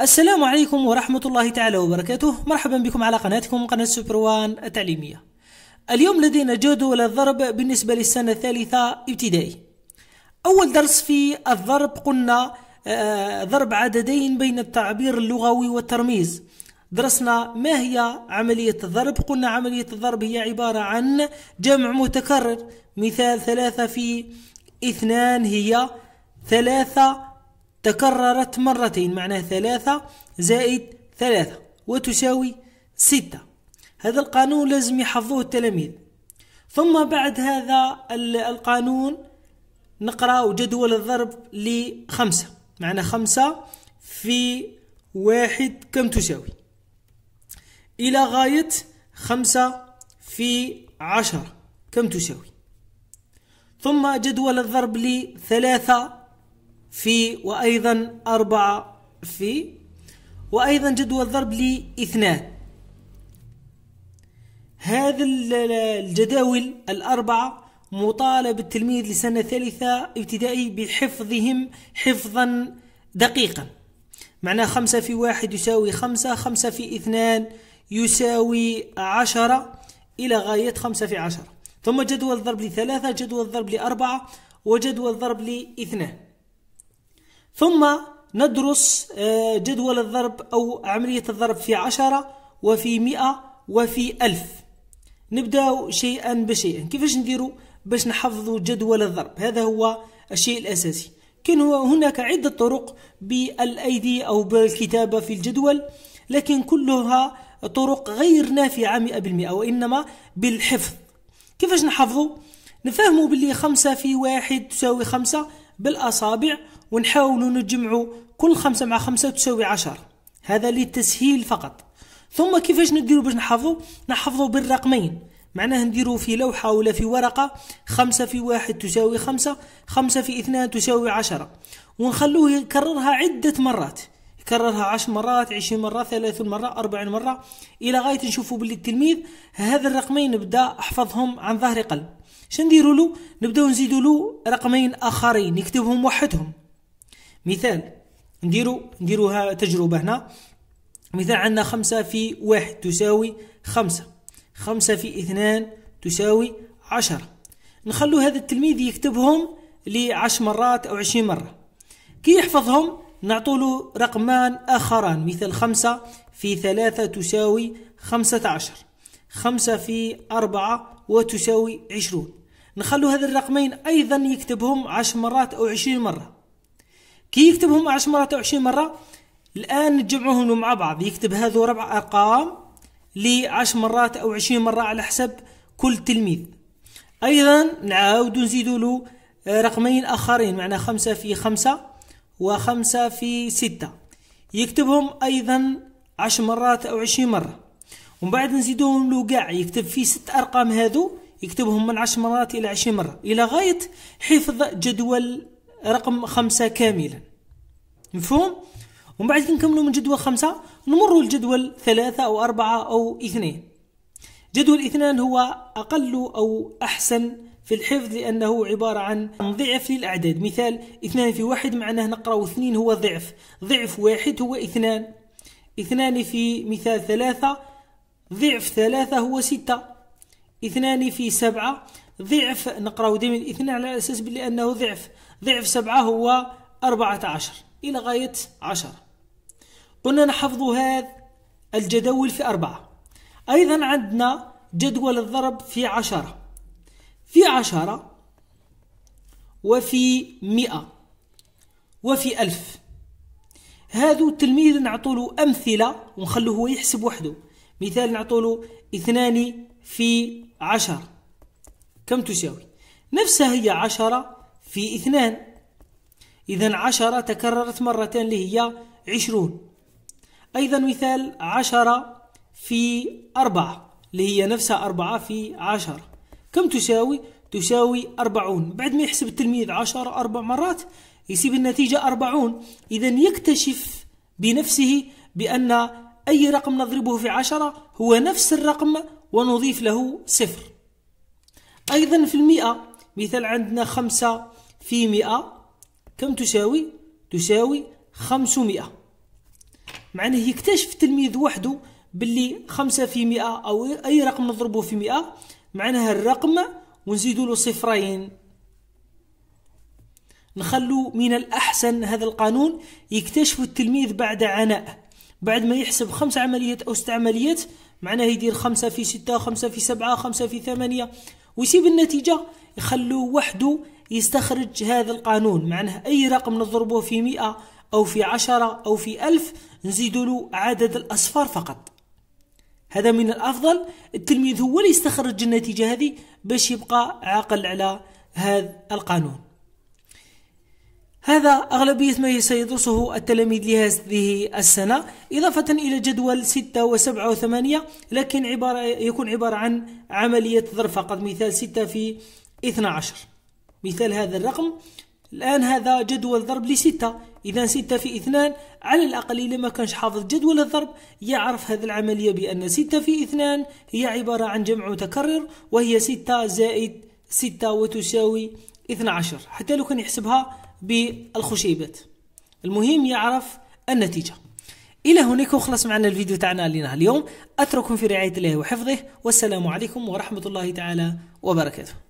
السلام عليكم ورحمة الله تعالى وبركاته مرحبا بكم على قناتكم قناة سوبروان التعليمية اليوم لدينا جدول الضرب بالنسبة للسنة الثالثة ابتدائي أول درس في الضرب قلنا آه، ضرب عددين بين التعبير اللغوي والترميز درسنا ما هي عملية الضرب قلنا عملية الضرب هي عبارة عن جمع متكرر مثال ثلاثة في اثنان هي ثلاثة تكررت مرتين معناه ثلاثة زائد ثلاثة وتساوي ستة هذا القانون لازم يحفظوه التلاميذ ثم بعد هذا القانون نقرأ جدول الضرب لخمسة معنى خمسة في واحد كم تساوي إلى غاية خمسة في عشرة كم تساوي ثم جدول الضرب لثلاثة في وأيضا أربعة في وأيضا جدول ضرب لاثنان هذا الجداول الأربعة مطالب التلميذ لسنة ثالثة ابتدائي بحفظهم حفظا دقيقا معناه خمسة في واحد يساوي خمسة خمسة في اثنان يساوي عشرة إلى غاية خمسة في عشرة ثم جدول ضرب لثلاثة جدول ضرب لأربعة وجدول ضرب لاثنان ثم ندرس آه، جدول الضرب أو عملية الضرب في عشرة وفي مئة وفي ألف نبدأ شيئا بشيئا كيفاش نديرو باش نحفظوا جدول الضرب هذا هو الشيء الأساسي كان هناك عدة طرق بالأيدي أو بالكتابة في الجدول لكن كلها طرق غير نافعة مئة بالمئة وإنما بالحفظ كيفاش نحفظه؟ نفهمه باللي خمسة في واحد تساوي خمسة بالأصابع ونحاولوا نجمعوا كل خمسة مع خمسة تساوي عشر هذا للتسهيل فقط ثم كيفاش نديرو باش نحفظو نحفظو بالرقمين معناه نديرو في لوحة ولا في ورقة خمسة في واحد تساوي خمسة خمسة في اثنان تساوي عشرة ونخلوه يكررها عدة مرات يكررها عشر مرات عشرين مرة ثلاثين مرة أربعين مرة إلى غاية نشوفوا باللي التلميذ هذا الرقمين بدا أحفظهم عن ظهر قلب شنديرو له نبداو نزيدو له رقمين اخرين نكتبهم وحدهم مثال نديرو نديروها تجربه هنا مثال عندنا خمسة في واحد تساوي خمسة خمسة في اثنان تساوي عشرة نخلو هذا التلميذ يكتبهم لعشر مرات أو عشرين مرة كي يحفظهم نعطوله رقمان آخران مثل خمسة في ثلاثة تساوي خمسة عشر خمسة في أربعة وتساوي عشرون نخلو هذ الرقمين ايضا يكتبهم عشر مرات او عشرين مره كي يكتبهم عشر مرات او عشرين مره الان نجمعهم مع بعض يكتب هذو ربع ارقام لعشر مرات او عشرين مره على حسب كل تلميذ ايضا نعاود نزيدوا له آه، رقمين اخرين معنا خمسة في خمسة وخمسة في ستة يكتبهم ايضا عشر مرات او عشرين مرة ومن بعد نزيدوهم له كاع يكتب في ست ارقام هذو يكتبهم من عشر مرات إلى عشرين مرة إلى غاية حفظ جدول رقم خمسة كاملا مفهوم؟ ومن بعد نكملوا من جدول خمسة نمروا لجدول ثلاثة أو أربعة أو اثنين جدول اثنان هو أقل أو أحسن في الحفظ لأنه عبارة عن ضعف للأعداد مثال اثنان في واحد معناه نقرأ اثنين هو ضعف ضعف واحد هو اثنان اثنان في مثال ثلاثة ضعف ثلاثة هو ستة اثنان في سبعة ضعف نقرأه دائما اثنان على أساس بلي أنه ضعف ضعف سبعة هو أربعة عشر إلى غاية عشرة قلنا نحفظ هذا الجدول في أربعة أيضا عندنا جدول الضرب في عشرة في عشرة وفي مئة وفي ألف هادو التلميذ نعطولو أمثلة ونخلوه هو يحسب وحده مثال نعطولو اثنان في عشرة كم تساوي نفسها هي عشرة في اثنان إذا عشرة تكررت مرتين اللي هي عشرون أيضا مثال عشرة في أربعة اللي هي نفسها أربعة في عشرة كم تساوي؟ تساوي أربعون بعد ما يحسب التلميذ عشرة أربع مرات يسيب النتيجة أربعون إذا يكتشف بنفسه بأن أي رقم نضربه في عشرة هو نفس الرقم ونضيف له صفر أيضا في المئة مثال عندنا خمسة في مئة كم تساوي؟ تساوي خمسمائة معناه يكتشف التلميذ وحده باللي خمسة في مئة أو أي رقم نضربه في مئة معناها الرقم ونزيد له صفرين نخلو من الأحسن هذا القانون يكتشف التلميذ بعد عناء بعد ما يحسب خمس عمليات أو ست عمليات معناه يدير خمسة في ستة خمسة في سبعة خمسة في ثمانية ويسيب النتيجة يخلو وحده يستخرج هذا القانون معناه أي رقم نضربه في مئة أو في عشرة أو في ألف نزيد له عدد الأصفار فقط هذا من الأفضل التلميذ هو اللي يستخرج النتيجة هذه باش يبقى عاقل على هذا القانون هذا أغلبية ما سيدرسه التلاميذ لهذه السنة إضافة إلى جدول 6 و7 و8 لكن عبارة يكون عبارة عن عملية ضرب فقط مثال 6 في 12 مثال هذا الرقم الآن هذا جدول ضرب 6 إذا 6 في 2 على الأقل إذا ما كانش حافظ جدول الضرب يعرف هذه العملية بأن 6 في 2 هي عبارة عن جمع متكرر وهي 6 زائد 6 وتساوي 12 حتى لو كان يحسبها بالخشيبات المهم يعرف النتيجة إلى هناك وخلص معنا الفيديو تاعنا لنا اليوم أترككم في رعاية الله وحفظه والسلام عليكم ورحمة الله تعالى وبركاته